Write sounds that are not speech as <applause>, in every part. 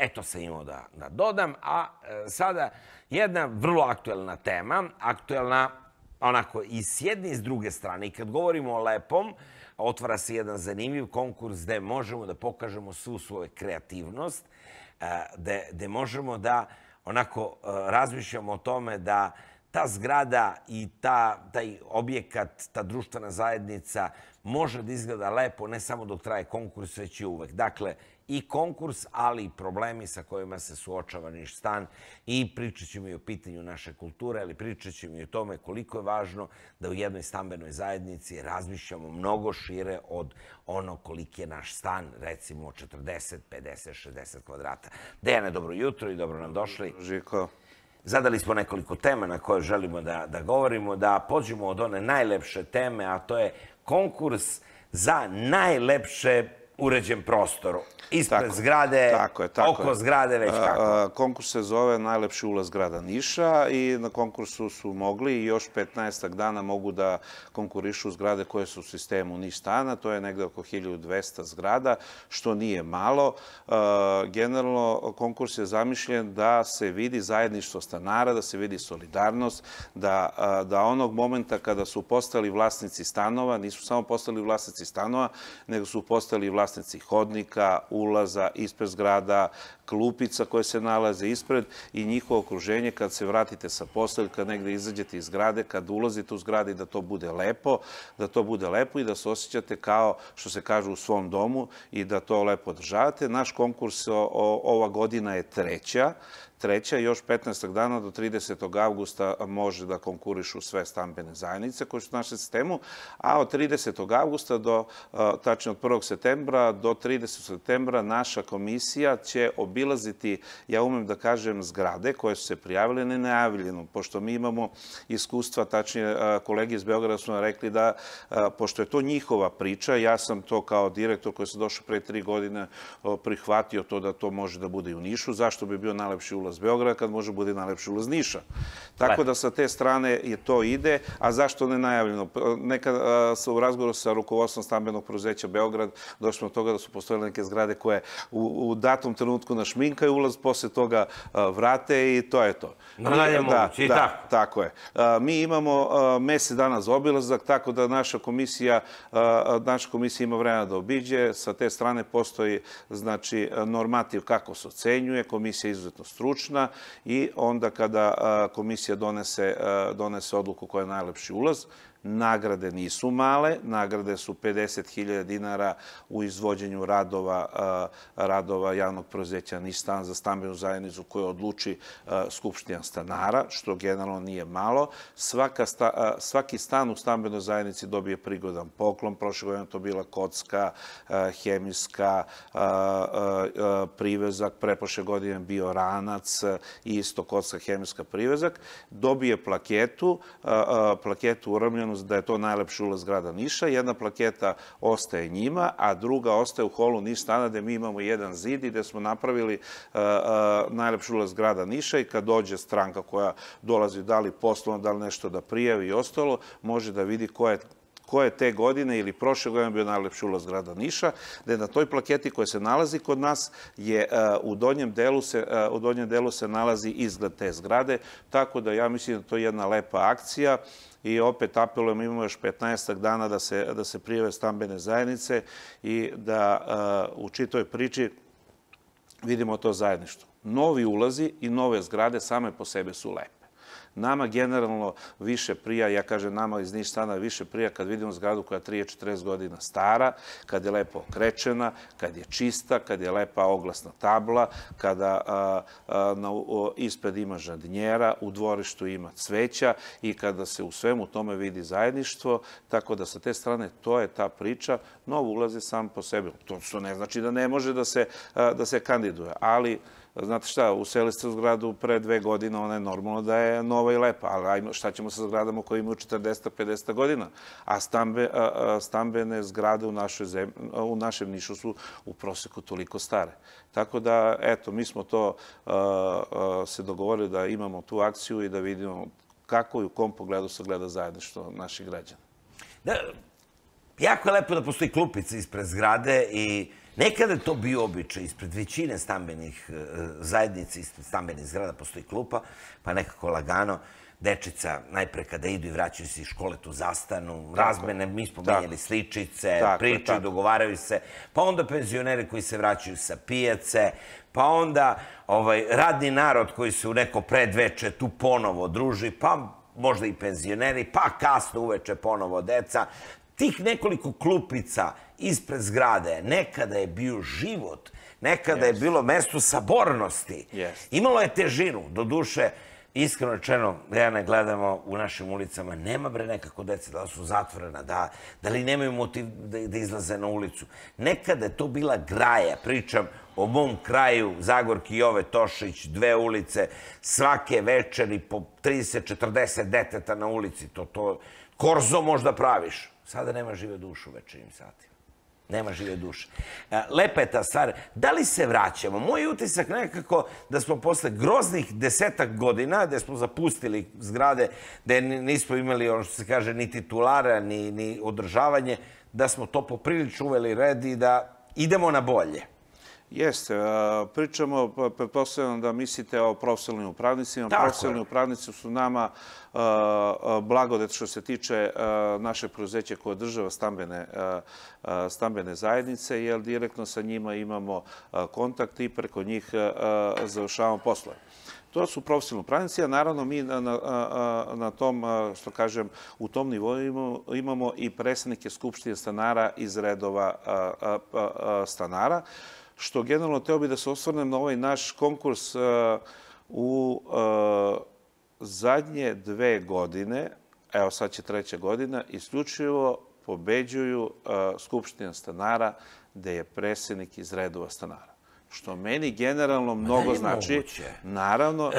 Eto sam imao da, da dodam, a e, sada jedna vrlo aktuelna tema, aktuelna onako i s jedne i s druge strane. I kad govorimo o lepom, otvara se jedan zanimljiv konkurs gde možemo da pokažemo svu svoju kreativnost, e, gde, gde možemo da onako e, razmišljamo o tome da ta zgrada i ta, taj objekat, ta društvena zajednica može da izgleda lepo, ne samo dok traje konkurs, već i uvek. Dakle, i konkurs, ali i problemi sa kojima se suočava niš stan i pričat ćemo i o pitanju naše kulture, ali pričat ćemo i o tome koliko je važno da u jednoj stambenoj zajednici razmišljamo mnogo šire od ono koliki je naš stan, recimo 40, 50, 60 kvadrata. Dejane, dobro jutro i dobro nam došli. Žiko. Zadali smo nekoliko tema na koje želimo da, da govorimo, da pođemo od one najlepše teme, a to je konkurs za najlepše uređen prostoru. Ispred tako, zgrade, tako je, tako oko je. zgrade, već kako. A, a, konkurs se zove Najlepši ulaz grada Niša i na konkursu su mogli i još 15 dana mogu da konkurišu zgrade koje su u sistemu Niš stana. To je negde oko 1200 zgrada, što nije malo. A, generalno, konkurs je zamišljen da se vidi zajedništvo stanara, da se vidi solidarnost, da, da onog momenta kada su postali vlasnici stanova, nisu samo postali vlasnici stanova, nego su postali vlasnici vlasnici hodnika, ulaza, ispred zgrada, klupica koje se nalaze ispred i njihovo okruženje kad se vratite sa posla kad negde izađete iz grade, kad ulazite u zgradi da to bude lepo, da to bude lepo i da se osjećate kao što se kaže u svom domu i da to lepo održavate. Naš konkurs ova godina je treća. Treća, još 15. dana do 30. avgusta može da konkurišu sve stambene zajednice koje su u našem sistemu, a od 30. avgusta do, tačno od 1. septembra do 30. septembra naša komisija će obilaziti obilaziti, ja umem da kažem, zgrade koje su se prijavile nenajavljeno, pošto mi imamo iskustva, tačnije kolege iz Beograda su nam rekli da, pošto je to njihova priča, ja sam to kao direktor koji sam došao pre tri godine prihvatio to da to može da bude i u Nišu, zašto bi bio najlepši ulaz Beograda kad može bude najlepši ulaz Niša. Tako da sa te strane je to ide, a zašto ne najavljeno? Nekad u razgovoru sa rukovodstvom stambenog preuzeća Beograd došli smo do toga da su postojile neke zgrade koje u, u datom trenutku na našminkaju ulaz, posle toga vrate i to je to. Na dalje moguće, da, i da, tako. Tako je. Mi imamo mesec za obilazak, tako da naša komisija, naša komisija ima vremena da obiđe. Sa te strane postoji znači, normativ kako se ocenjuje, komisija je izuzetno stručna i onda kada komisija donese, donese odluku koja je najlepši ulaz, Nagrade nisu male, nagrade su 50.000 dinara u izvođenju radova, eh, radova javnog prozeća Nistan za stambenu zajednicu koju odluči eh, Skupština stanara, što generalno nije malo. Svaka sta, eh, svaki stan u stambenoj zajednici dobije prigodan poklon. Prošle godine to bila kocka, hemijska, privezak, prepošle godine bio ranac i isto kocka, hemijska privezak. Dobije plaketu, plaketu uramljenu bonus da je to najlepši ulaz grada Niša. Jedna plaketa ostaje njima, a druga ostaje u holu Niš stana gde mi imamo jedan zid i gde smo napravili e, e, najlepši ulaz grada Niša i kad dođe stranka koja dolazi da li poslovno, da li nešto da prijavi i ostalo, može da vidi koja je ko je te godine ili prošle godine bio najlepši ulaz grada Niša, da je na toj plaketi koja se nalazi kod nas je e, u donjem delu se, u donjem delu se nalazi izgled te zgrade, tako da ja mislim da to je jedna lepa akcija i opet apelujemo, imamo još 15 dana da se, da se prijeve stambene zajednice i da uh, u čitoj priči vidimo to zajedništvo. Novi ulazi i nove zgrade same po sebi su lepe. Nama generalno više prija, ja kažem nama iz Niš stana više prija kad vidimo zgradu koja 30-40 godina stara, kad je lepo okrečena, kad je čista, kad je lepa oglasna tabla, kada a, a, na, o, ispred ima žadnjera, u dvorištu ima cveća i kada se u svemu tome vidi zajedništvo, tako da sa te strane to je ta priča, novo ulaze sam po sebi. To, to ne znači da ne može da se, a, da se kandiduje, ali znate šta, useli ste u zgradu pre dve godine, ona je normalno da je nova i lepa, ali šta ćemo sa zgradama koje imaju 40-50 godina? A, stambe, stambene zgrade u, našoj u našem Nišu su u proseku toliko stare. Tako da, eto, mi smo to se dogovorili da imamo tu akciju i da vidimo kako i u kom pogledu se gleda zajedništvo naših građana. Da, jako je lepo da postoji klupica ispred zgrade i Nekada je to bio običaj, ispred većine stambenih e, zajednica, ispred stambenih zgrada postoji klupa, pa nekako lagano dečica najpre kada idu i vraćaju se iz škole tu zastanu, razmene, mi smo menjali sličice, tako, pričaju, tako. dogovaraju se, pa onda penzioneri koji se vraćaju sa pijace, pa onda ovaj, radni narod koji se u neko predveče tu ponovo druži, pa možda i penzioneri, pa kasno uveče ponovo deca tih nekoliko klupica ispred zgrade, nekada je bio život, nekada yes. je bilo mesto sabornosti. Yes. Imalo je težinu, do duše, iskreno rečeno, ne gledamo u našim ulicama, nema bre nekako dece, da su zatvorena, da, da li nemaju motiv da, da izlaze na ulicu. Nekada je to bila graja, pričam o mom kraju, Zagorki Jove Tošić, dve ulice, svake večeri po 30-40 deteta na ulici, to, to, korzo možda praviš. Sada nema žive dušu u večernim satima. Nema žive duše. E, lepa je ta stvar. Da li se vraćamo? Moj utisak nekako da smo posle groznih desetak godina, gde smo zapustili zgrade, gde nismo imali, ono što se kaže, ni titulara, ni, ni održavanje, da smo to poprilično uveli red i da idemo na bolje. Jeste. Pričamo, pa, pretpostavljam da mislite o profesionalnim upravnicima. Tako Profesionalni upravnici su nama blagodet što se tiče naše preuzeće koje država stambene, stambene zajednice, jer direktno sa njima imamo kontakt i preko njih završavamo poslove. To su profesionalni pravnici, a naravno mi na, na, na tom, što kažem, u tom nivou imamo, imamo i predsednike Skupštine stanara iz redova stanara, što generalno teo bi da se osvrnem na ovaj naš konkurs e, u e, zadnje dve godine, evo sad će treća godina, isključivo pobeđuju e, Skupština stanara gde je predsjednik iz redova stanara. Što meni generalno mnogo da znači. Moguće. Naravno...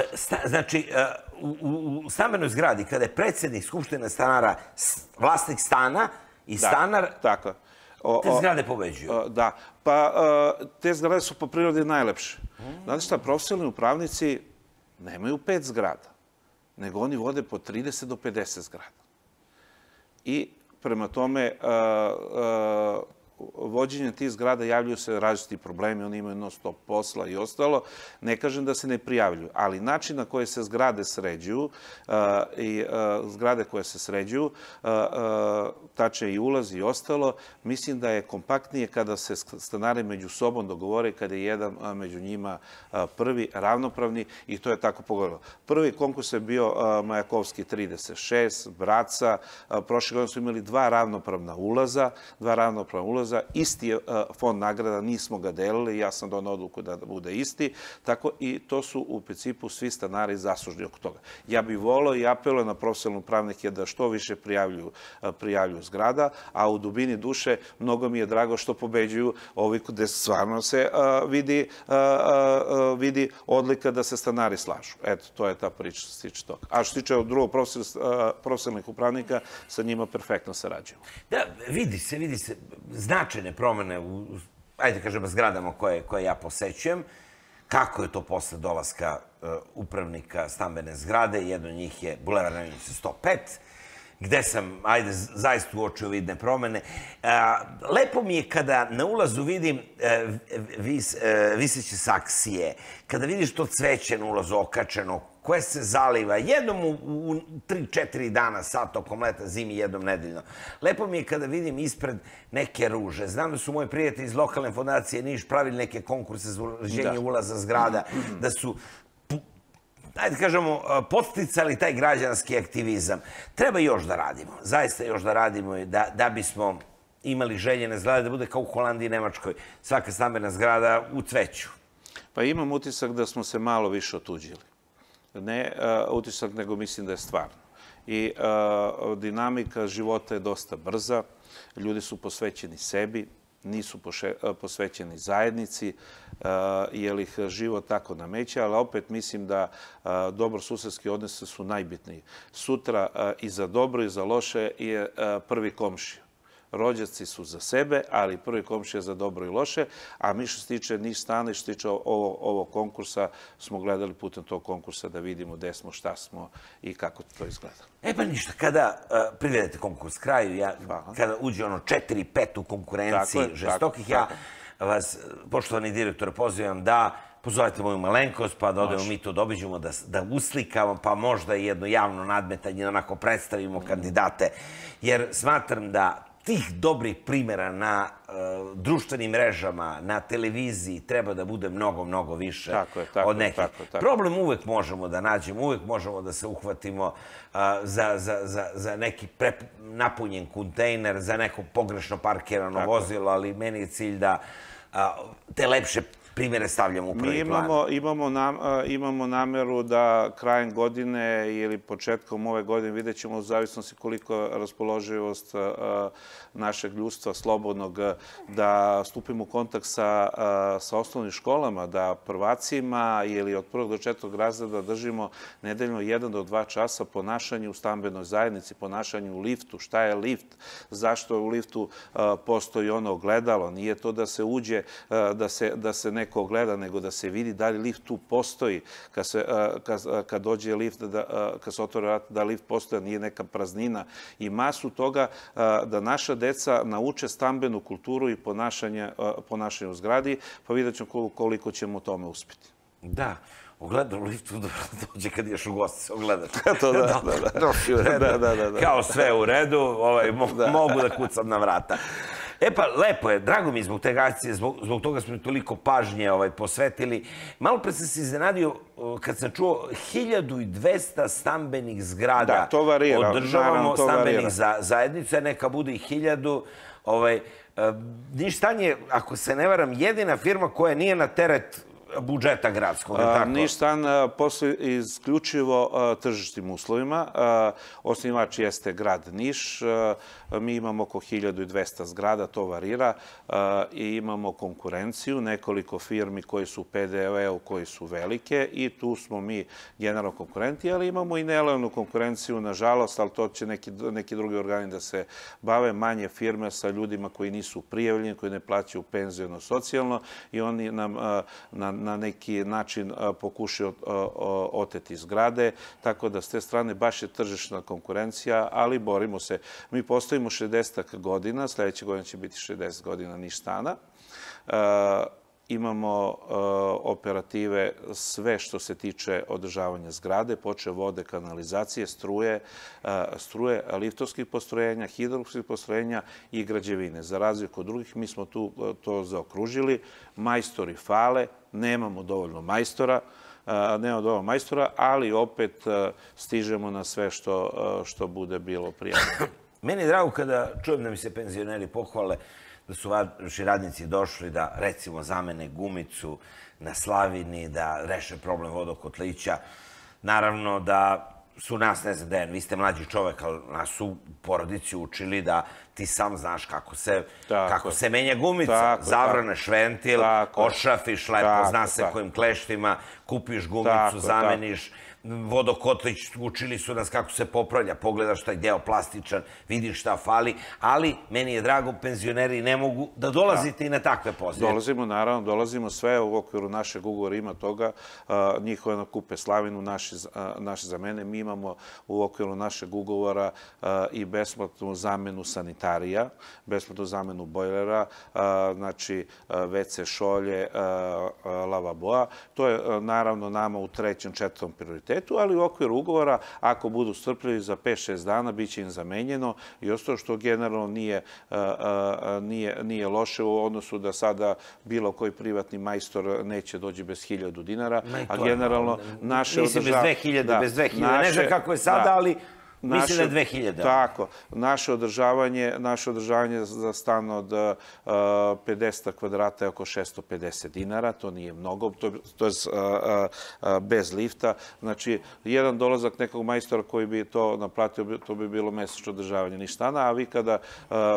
znači, u, u, u stamenoj zgradi, kada je predsjednik Skupštine stanara vlasnik stana i da, stanar... tako O, te zgrade pobeđuju. da. Pa e, te zgrade su po prirodi najlepše. Znate šta, profesionalni upravnici nemaju pet zgrada, nego oni vode po 30 do 50 zgrada. I prema tome, e, e, vođenja tih zgrada javljaju se različiti problemi, oni imaju non stop posla i ostalo. Ne kažem da se ne prijavljuju, ali način na koje se zgrade sređuju e, i e, zgrade koje se sređuju, e, tače i ulaz i ostalo, mislim da je kompaktnije kada se stanari među sobom dogovore, kada je jedan među njima prvi, ravnopravni i to je tako pogodilo. Prvi konkurs je bio Majakovski 36, Braca. Prošle godine su imali dva ravnopravna ulaza, dva ravnopravna ulaza za isti e, fond nagrada, nismo ga delili, ja sam donao odluku da bude isti, tako i to su u principu svi stanari zaslužni oko toga. Ja bih volao i apelo na profesionalnu pravnike da što više prijavljuju, e, prijavljuju zgrada, a u dubini duše mnogo mi je drago što pobeđuju ovi gde stvarno se e, vidi, vidi odlika da se stanari slažu. Eto, to je ta priča što se tiče toga. A što se tiče od drugog profesionalnih upravnika, sa njima perfektno sarađujemo. Da, vidi se, vidi se. Zna značajne promene u, ajde da kažem, zgradama koje, koje ja posećujem. Kako je to posle dolaska uh, upravnika stambene zgrade? Jedno od njih je Bulevar Nevinjice 105, gde sam, ajde, zaista uočio vidne promene. Uh, lepo mi je kada na ulazu vidim uh, vis, viseće saksije, kada vidiš to cveće na ulazu okačeno, koje se zaliva jednom u, u 3-4 dana, sad tokom leta, zimi, jednom nedeljno. Lepo mi je kada vidim ispred neke ruže. Znam da su moji prijatelji iz lokalne fondacije Niš pravili neke konkurse za uređenje da. ulaza zgrada, da su ajde da kažemo, posticali taj građanski aktivizam. Treba još da radimo, zaista još da radimo da, da bismo imali željene zgrade da bude kao u Holandiji i Nemačkoj. Svaka stambena zgrada u cveću. Pa imam utisak da smo se malo više otuđili ne e, utisak, nego mislim da je stvarno. I e, dinamika života je dosta brza, ljudi su posvećeni sebi, nisu e, posvećeni zajednici, jer ih život tako nameće, ali opet mislim da dobro susedski odnose su najbitniji. Sutra i za dobro i za loše je prvi komšija rođaci su za sebe, ali prvi komšija za dobro i loše, a mi što se tiče ni stane, što se tiče ovo, ovo konkursa, smo gledali putem tog konkursa da vidimo gde smo, šta smo i kako to izgleda. E pa ništa, kada e, privedete konkurs kraju, ja, kada uđe ono 4-5 u konkurenciji žestokih, ja vas, e, poštovani direktor, pozivam da pozovete moju malenkost, pa da odemo mi to dobiđemo, da, da, da uslikamo, pa možda i jedno javno nadmetanje, da onako predstavimo kandidate. Jer smatram da tih dobrih primera na uh, društvenim mrežama, na televiziji treba da bude mnogo, mnogo više tako je, tako, od nekih. Tako, tako. Problem uvek možemo da nađemo, uvek možemo da se uhvatimo uh, za, za, za, za neki prep, napunjen kontejner, za neko pogrešno parkirano tako. vozilo, ali meni je cilj da uh, te lepše primjere stavljamo u prvi Mi imamo, plan? Imamo, nam, imamo nameru da krajem godine ili početkom ove godine vidjet ćemo u zavisnosti koliko raspoloživost našeg ljudstva slobodnog, eh, da stupimo u kontakt sa, eh, sa osnovnim školama, da prvacima ili od prvog do četvrtog razreda držimo nedeljno jedan do dva časa ponašanje u stambenoj zajednici, ponašanje u liftu, šta je lift, zašto u liftu eh, postoji ono ogledalo, nije to da se uđe, da se, da se neko gleda, nego da se vidi da li lift tu postoji, kad, se, kad, kad dođe lift, da, kad se otvore da lift postoje, nije neka praznina i masu toga da naša deca nauče stambenu kulturu i e, ponašanje, u zgradi, pa vidjet ćemo koliko ćemo tome uspjeti. Da, ogledam liftu, dođe kad ješ u gosti, ogledaš. <laughs> to da, da, da, da. Došli u redu, da da, da, da, da, kao sve u redu, ovaj, da. mogu da kucam na vrata. E pa, lepo je, drago mi zbog te akcije, zbog, zbog toga smo toliko pažnje ovaj, posvetili. Malo pre sam se iznenadio kad sam čuo 1200 stambenih zgrada. Da, to varira. Održavamo to stambenih varira. Za, zajednica, neka bude i 1000. Ovaj, e, Ništa nije, ako se ne varam, jedina firma koja nije na teret budžeta gradskog. Tako? Niš stan posle isključivo tržištim uslovima. Osnivač jeste grad Niš. Mi imamo oko 1200 zgrada, to varira. I imamo konkurenciju, nekoliko firmi koji su PDV-u, koji su velike i tu smo mi generalno konkurenti, ali imamo i nelevnu konkurenciju, nažalost, ali to će neki, neki drugi organi da se bave, manje firme sa ljudima koji nisu prijavljeni, koji ne plaćaju penzijeno socijalno i oni nam na na neki način pokušaju oteti zgrade, tako da s te strane baš je tržišna konkurencija, ali borimo se. Mi postojimo 60 godina, sledeće godine će biti 60 godina niš stana. Imamo operative sve što se tiče održavanja zgrade, poče vode, kanalizacije, struje, struje liftovskih postrojenja, hidrovskih postrojenja i građevine. Za razliku od drugih, mi smo tu to zaokružili. Majstori fale, nemamo dovoljno majstora, nema dovoljno majstora, ali opet stižemo na sve što, što bude bilo prijatno. <clears throat> Meni je drago kada čujem da mi se penzioneri pohvale da su vaši radnici došli da, recimo, zamene gumicu na slavini, da reše problem vodokotlića. Naravno da su nas, ne znam, Dejan, vi ste mlađi čovek, ali nas su u porodici učili da ti sam znaš kako se, tako, kako se menja gumica. Tako, Zavraneš tako, ventil, tako, ošafiš lepo, tako, zna se tako, kojim kleštima, kupiš gumicu, tako, zameniš. Tako vodokotlić, učili su nas kako se popravlja, pogledaš taj deo plastičan, vidiš šta fali, ali meni je drago, penzioneri ne mogu da dolazite da. i na takve pozive. Dolazimo, naravno, dolazimo sve u okviru našeg ugovora, ima toga, njihove nakupe slavinu, naši, naši za mene, mi imamo u okviru našeg ugovora i besplatnu zamenu sanitarija, besplatnu zamenu bojlera, znači WC šolje, lavaboa, to je naravno nama u trećem, četvrtom prioritetu kapacitetu, ali u okviru ugovora, ako budu strpljivi za 5-6 dana, bit će im zamenjeno i ostalo što generalno nije, e, e, nije, nije loše u odnosu da sada bilo koji privatni majstor neće dođi bez 1000 dinara, a generalno naše održavanje... Mislim, bez 2000, da, bez 2000, naše, ne znam kako je sada, da, ali Naše, Mislim da je 2000. Tako. Naše održavanje, naše održavanje za stan od uh, e, 50 kvadrata je oko 650 dinara. To nije mnogo, to, to je uh, uh, bez lifta. Znači, jedan dolazak nekog majstora koji bi to naplatio, to bi bilo mesečno održavanje ni stana, a vi kada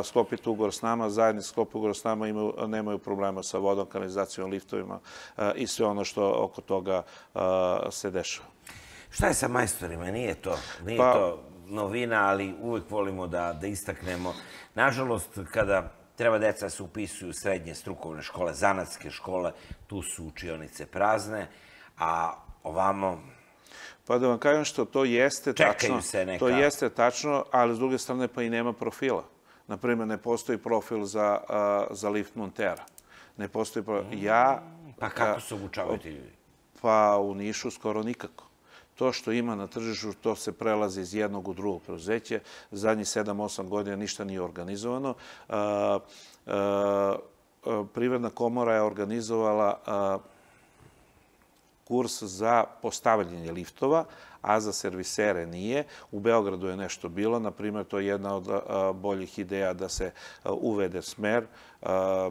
sklopite ugor s nama, zajedni sklop ugor s nama imaju, nemaju problema sa vodom, kanalizacijom, liftovima i sve ono što oko toga se dešava. Šta je sa majstorima? Nije to, nije pa, to novina, ali uvek volimo da, da istaknemo. Nažalost, kada treba deca se upisuju srednje strukovne škole, zanatske škole, tu su učionice prazne, a ovamo Pa da vam kažem što to jeste tačno, neka... to jeste tačno, ali s druge strane pa i nema profila. Naprimer, ne postoji profil za, uh, za lift montera. Ne postoji profil. Mm, ja... Pa kako se obučavaju ti ljudi? Pa u Nišu skoro nikako to što ima na tržišu, to se prelazi iz jednog u drugog preuzeće. Zadnjih 7-8 godina ništa nije organizovano. E, e, e, Privredna komora je organizovala kurs za postavljanje liftova, a za servisere nije. U Beogradu je nešto bilo, na primjer, to je jedna od boljih ideja da se uvede smer.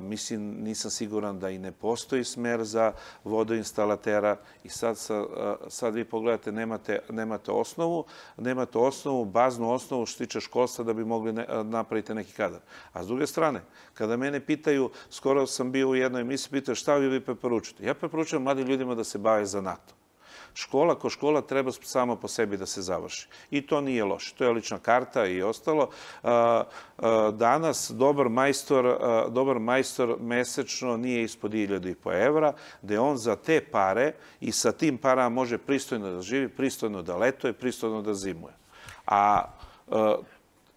Mislim, nisam siguran da i ne postoji smer za vodoinstalatera i sad, sad vi pogledate, nemate, nemate osnovu, nemate osnovu, baznu osnovu što tiče školstva da bi mogli ne, napraviti neki kadar. A s druge strane, kada mene pitaju, skoro sam bio u jednoj emisiji, pitaju šta vi vi preporučite? Ja preporučujem mladim ljudima da se bave zanatom. Škola ko škola treba sama po sebi da se završi. I to nije loše. To je lična karta i ostalo. Danas dobar majstor, dobar majstor mesečno nije ispod 1000,5 evra, gde on za te pare i sa tim parama može pristojno da živi, pristojno da letuje, pristojno da zimuje. A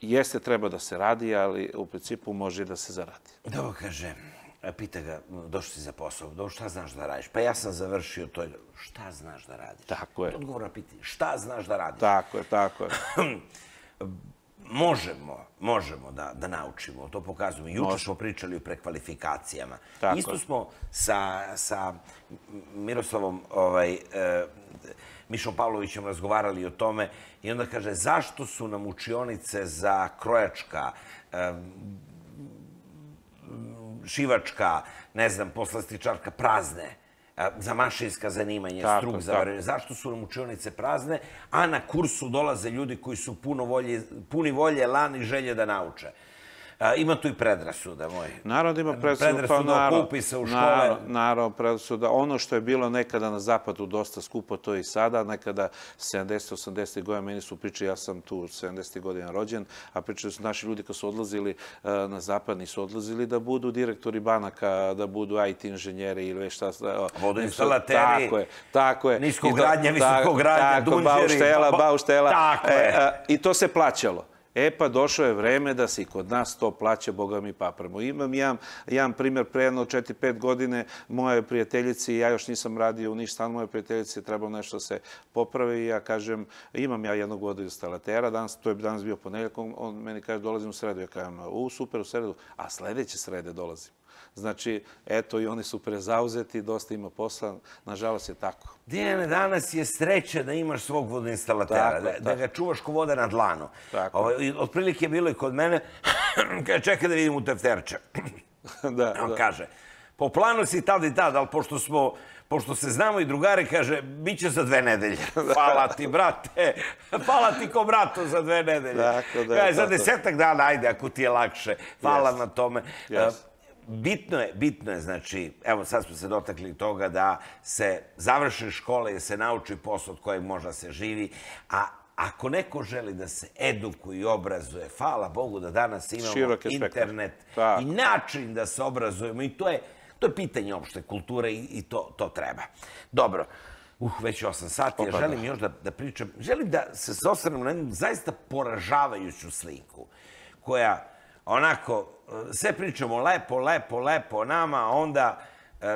jeste treba da se radi, ali u principu može i da se zaradi. Da ovo kažem. E, pita ga, došli si za posao, do, šta znaš da radiš? Pa ja sam završio to. Šta znaš da radiš? Tako je. Odgovor na pitanje, šta znaš da radiš? Tako je, tako je. <clears throat> možemo, možemo da, da naučimo, to pokazujemo. Juče Može. smo pričali o prekvalifikacijama. Tako Isto smo sa, sa Miroslavom ovaj, e, Mišom Pavlovićem razgovarali o tome i onda kaže zašto su nam učionice za krojačka, e, šivačka, ne znam, poslastičarka prazne za mašinska zanimanja, tako, struk za varenje. Zašto su nam učionice prazne, a na kursu dolaze ljudi koji su puno volje, puni volje, i želje da nauče? A, ima tu i predrasuda, moj. Narod ima pa predrasuda. Predrasuda pa, narod, kupi se u škole. Narod, narod predrasuda. Ono što je bilo nekada na zapadu dosta skupo, to je i sada. Nekada 70. 80. godina meni su pričali, ja sam tu 70. godina rođen, a pričali su naši ljudi koji su odlazili e, na zapad, nisu odlazili da budu direktori banaka, da budu IT inženjeri ili već šta. Vodoinstalateri. Tako je, tako je. Niskogradnja, da- visokogradnja, dunđeri. Bauštela, bauštela. Tako e, je. E, I to se plaćalo. E pa došlo je vreme da se i kod nas to plaća, boga mi papramo. Imam jedan, jedan primer pre jedno 4-5 godine moje prijateljici, ja još nisam radio u niš stan, moje prijateljici trebao trebalo nešto da se popravi i ja kažem, imam ja jednog vodoinstalatera, danas, to je danas bio ponedjeljak, on meni kaže dolazim u sredu. Ja kažem, u super, u sredu, a sledeće srede dolazim. Znači, eto, i oni su prezauzeti, dosta ima posla, nažalost je tako. Dijene, danas je sreća da imaš svog vodoinstalatera, da, da, ga čuvaš ko voda na dlanu. Ovaj, otprilike je bilo i kod mene, <clears throat> čekaj da vidim u tefterče. <clears throat> da, On da. kaže, po planu si tad i tad, ali pošto smo pošto se znamo i drugari, kaže, bit će za dve nedelje. <laughs> Da. Hvala ti, brate. Hvala ti ko brato za dve nedelje. da, za desetak dana, ajde, ako ti je lakše. Hvala na tome bitno je, bitno je, znači, evo sad smo se dotakli toga da se završi škola da i se nauči posao od kojeg možda se živi, a ako neko želi da se edukuje i obrazuje, hvala Bogu da danas imamo Široke internet i način da se obrazujemo i to je, to je pitanje opšte kulture i, i to, to treba. Dobro, uh, već 8 sati, ja želim da. još da, da pričam, želim da se osvrnem na jednu zaista poražavajuću sliku koja onako, sve pričamo lepo, lepo, lepo nama, onda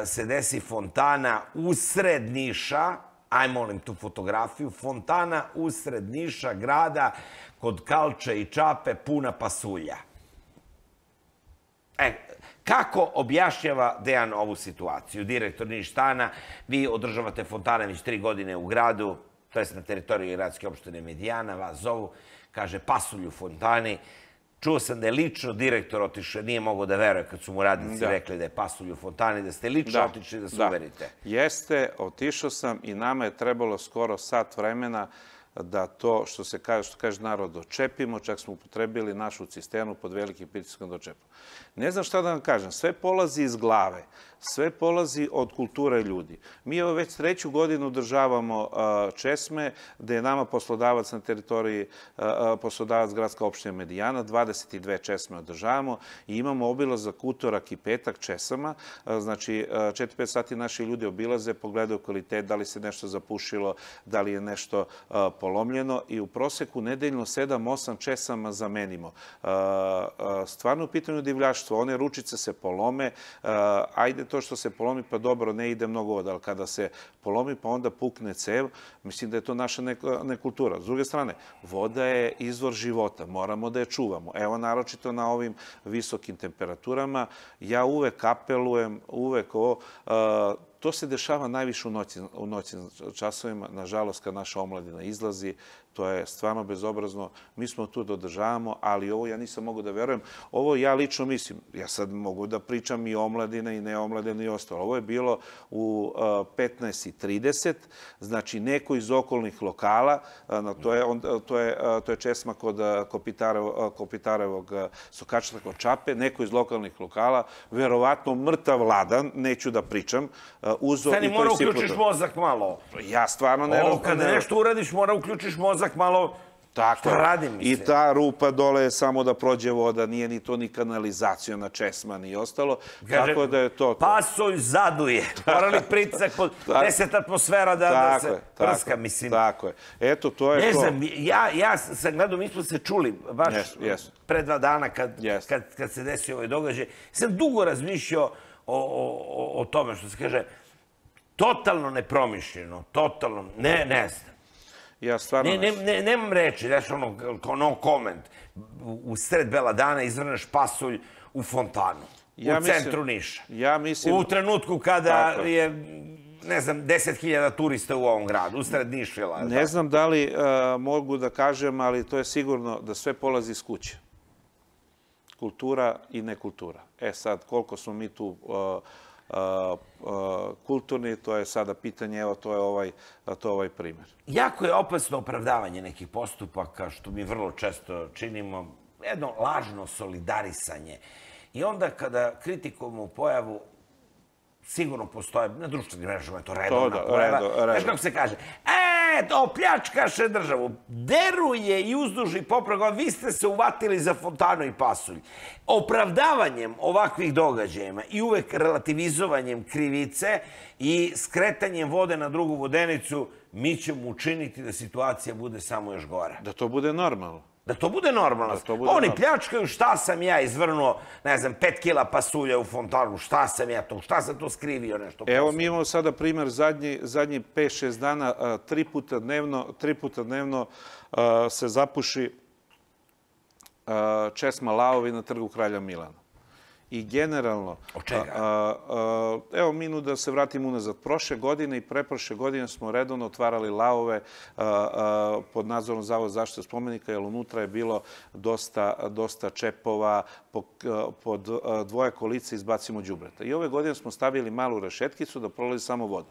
e, se desi fontana usred Niša, aj molim tu fotografiju, fontana usred Niša grada kod Kalče i Čape puna pasulja. E, kako objašnjava Dejan ovu situaciju? Direktor Ništana, vi održavate fontane već tri godine u gradu, to je na teritoriji gradske opštine Medijana, vas zovu, kaže pasulju fontani, Čuo sam da je lično direktor otišao, nije mogao da veruje kad su mu radnici da. rekli da je pasulj u fontani, da ste lično da. otišli da se da. uverite. Jeste, otišao sam i nama je trebalo skoro sat vremena da to, što se kaže, što kaže narod, očepimo, čak smo upotrebili našu cisternu pod velikim pritiskom da očepimo. Ne znam šta da vam kažem, sve polazi iz glave, sve polazi od kulture ljudi. Mi evo već treću godinu održavamo česme, gde je nama poslodavac na teritoriji, poslodavac gradska opština Medijana, 22 česme održavamo i imamo obilazak utorak i petak česama, znači 4-5 sati naši ljudi obilaze, pogledaju kvalitet, da li se nešto zapušilo, da li je nešto polomljeno i u proseku nedeljno 7-8 česama zamenimo. E, e, stvarno u pitanju divljaštvo, one ručice se polome, e, ajde to što se polomi pa dobro, ne ide mnogo voda, ali kada se polomi pa onda pukne cev, mislim da je to naša nekultura. S druge strane, voda je izvor života, moramo da je čuvamo. Evo, naročito na ovim visokim temperaturama, ja uvek apelujem, uvek o To se dešava najviše u noćnim u noćnim časovima. Nažalost, kad naša omladina izlazi, To je stvarno bezobrazno. Mi smo tu da održavamo, ali ovo ja nisam mogu da verujem. Ovo ja lično mislim. Ja sad mogu da pričam i omladina i neomladina i ostalo. Ovo je bilo u 15.30. E, znači, neko iz okolnih lokala, e, to je, on, to je, e, to je česma kod Kopitarevo, Kopitarevog sokača, kod Čape, neko iz lokalnih lokala, verovatno mrtav vladan, neću da pričam, uzo Stani, i to je siputo. mora uključiš mozak malo. Ja stvarno ne... Ovo, kada nešto uradiš, mora uključiš mozak mozak malo Tako Radi mi se. I ta rupa dole je samo da prođe voda, nije ni to ni kanalizacija na česma, ni ostalo. Kaže, Tako da je to... to. Pasolj zaduje. <laughs> Morali pricak pod <laughs> deset atmosfera da, da se tako, prska, tako, mislim. Tako je. Eto, to je ne to. Ne znam, ja, ja sa gledom, mi smo se čuli baš yes, yes. pre dva dana kad, yes. kad, kad se desio ovaj događaj. Sam dugo razmišljao o, o, o, o tome što se kaže totalno nepromišljeno, totalno, ne, ne znam. Ja stvarno... Ne, ne, ne, nemam reči, znaš, ono, no comment. U sred bela dana izvrneš pasulj u fontanu. Ja u mislim, centru Niša. Ja mislim... U trenutku kada tako. je ne znam, 10.000 turista u ovom gradu, u sred Nišvila. Ne znam da li uh, mogu da kažem, ali to je sigurno da sve polazi iz kuće. Kultura i nekultura. E sad, koliko smo mi tu uh, kulturni, to je sada pitanje, evo to je ovaj, to je ovaj primer. Jako je opasno opravdavanje nekih postupaka, što mi vrlo često činimo, jedno lažno solidarisanje. I onda kada kritikujemo pojavu, sigurno postoje, na društvenim mrežama je to redovna to da, pojava, redo, redo. znaš kako se kaže, e, sve, opljačkaše državu, deruje i uzduži i popravo, vi ste se uvatili za fontanu i pasulj. Opravdavanjem ovakvih događajima i uvek relativizovanjem krivice i skretanjem vode na drugu vodenicu, mi ćemo učiniti da situacija bude samo još gora. Da to bude normalno. Da to bude normalno. Da to bude Oni normalno. pljačkaju šta sam ja izvrnuo, ne znam, pet kila pasulja u fontanu, šta sam ja to, šta sam to skrivio nešto. Evo posle. mi imamo sada primer zadnji, zadnji 5-6 dana, a, tri puta dnevno, tri puta dnevno a, se zapuši a, česma Laovi na trgu Kralja Milana i generalno... Od čega? A, a, evo, minu da se vratim unazad. Prošle godine i preprošle godine smo redovno otvarali laove a, pod nadzorom Zavod zaštite spomenika, jer unutra je bilo dosta, dosta čepova, po, eh, dvoje kolice izbacimo džubreta. I ove godine smo stavili malu rešetkicu da prolazi samo voda.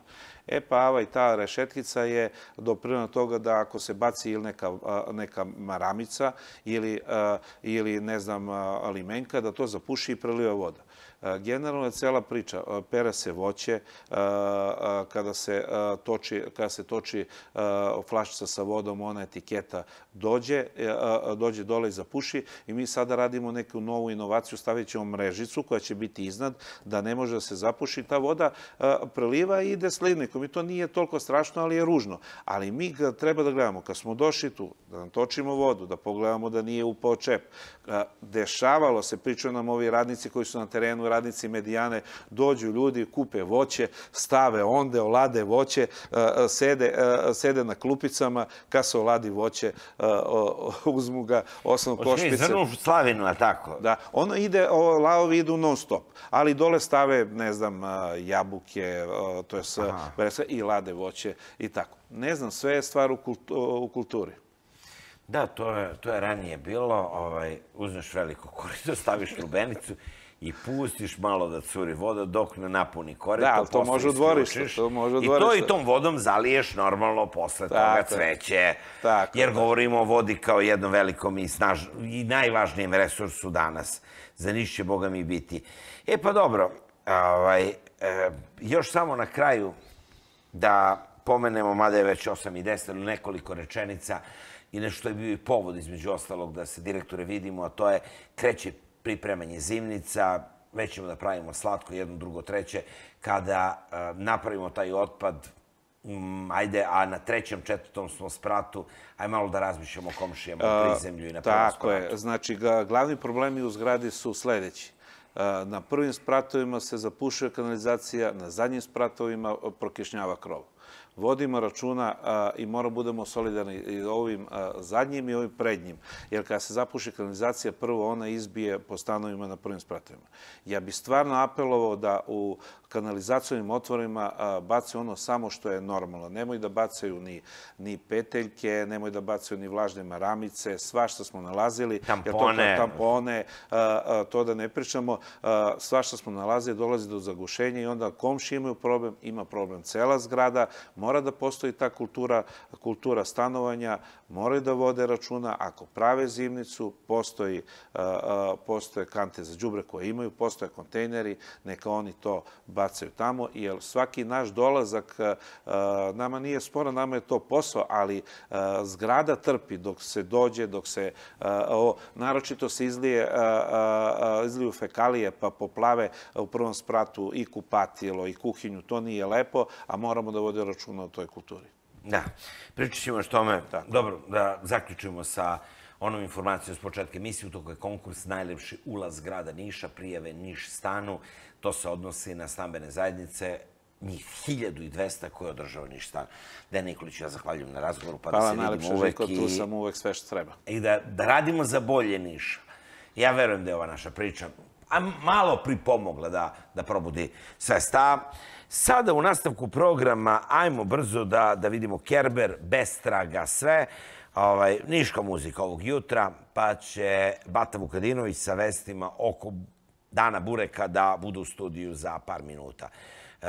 E pa ava ovaj, i ta rešetkica je na toga da ako se baci ili neka, eh, neka maramica ili, eh, ili ne znam, limenka, da to zapuši i preliva voda. E, generalno je cela priča, e, pere se voće, e, kada se toči, se toči flašica sa vodom, ona etiketa dođe, dođe dole i zapuši i mi sada radimo neku novu inovaciju, stavit ćemo mrežicu koja će biti iznad, da ne može da se zapuši, ta voda preliva i ide slivnikom i to nije toliko strašno, ali je ružno. Ali mi treba da gledamo, kad smo došli tu, da nam točimo vodu, da pogledamo da nije upao čep. Dešavalo se, pričaju nam ovi radnici koji su na terenu radnici medijane, dođu ljudi, kupe voće, stave onde, olade voće, e, e, sede, e, sede na klupicama, kad se oladi voće, uzmu ga osnovno košpice. Zrnu slavinu, a tako? Da, ono ide, laovi idu non stop, ali dole stave, ne znam, jabuke, to je sve, i lade voće i tako. Ne znam, sve je stvar u kulturi. Da, to je, to je ranije bilo. Ovaj, uzmeš veliko korito, <laughs> staviš lubenicu i pustiš malo da curi voda dok ne napuni korito. Da, to može u dvorištu. To može u dvorištu. I to i tom vodom zaliješ normalno posle tako, toga cveće. Tako, jer tako. Da. govorimo o vodi kao jednom velikom i, snaž, i najvažnijem resursu danas. Za niš će, Boga mi, biti. E pa dobro, ovaj, e, još samo na kraju da pomenemo, mada je već 8 i 10, nekoliko rečenica, i nešto je bio i povod između ostalog da se direktore vidimo, a to je kreće pripremanje zimnica, već ćemo da pravimo slatko, jedno, drugo, treće. Kada e, napravimo taj otpad, mm, ajde, a na trećem, četvrtom smo spratu, aj malo da razmišljamo o komšijama, o prizemlju i na prvom spratu. Tako je. Znači, glavni problemi u zgradi su sledeći. E, na prvim spratovima se zapušuje kanalizacija, na zadnjim spratovima prokišnjava krov vodimo računa i moramo budemo solidarni i ovim zadnjim i ovim prednjim. Jer kada se zapuši kanalizacija, prvo ona izbije po stanovima na prvim spratovima. Ja bi stvarno apelovao da u kanalizacijnim otvorima baci bace ono samo što je normalno. Nemoj da bacaju ni, ni peteljke, nemoj da bacaju ni vlažne maramice, sva što smo nalazili. Tampone. Jer to, tampone, to da ne pričamo. Sva što smo nalazili dolazi do zagušenja i onda komši imaju problem, ima problem cela zgrada, mora da postoji ta kultura, kultura stanovanja, moraju da vode računa, ako prave zimnicu, postoji, e, e, postoje kante za džubre koje imaju, postoje kontejneri, neka oni to bacaju tamo, jer svaki naš dolazak e, nama nije spora, nama je to posao, ali zgrada trpi dok se dođe, dok se, naročito se izlije, izliju fekalije pa poplave u prvom spratu i kupatilo i kuhinju, to nije lepo, a moramo da vode računa računa o toj kulturi. Da, pričat ćemo o tome. Tako. Dobro, da zaključimo sa onom informacijom s početka emisije. U toku je konkurs najlepši ulaz grada Niša, prijave Niš stanu. To se odnosi na stambene zajednice njih 1200 koje održava niš stan. Dejan Nikolić, ja zahvaljujem na razgovoru, pa da Hvala da se vidimo uvek. Hvala najlepše, Žiko, tu sam uvek sve što treba. I da, da radimo za bolje Niša. Ja verujem da je ova naša priča a malo pripomogla da, da probudi sve stavu. Sada u nastavku programa ajmo brzo da, da vidimo Kerber, Bestraga, sve. Ovaj, niška muzika ovog jutra, pa će Bata Vukadinović sa vestima oko Dana Bureka da budu u studiju za par minuta. E,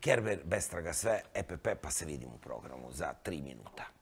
Kerber, Bestraga, sve, EPP, pa se vidimo u programu za tri minuta.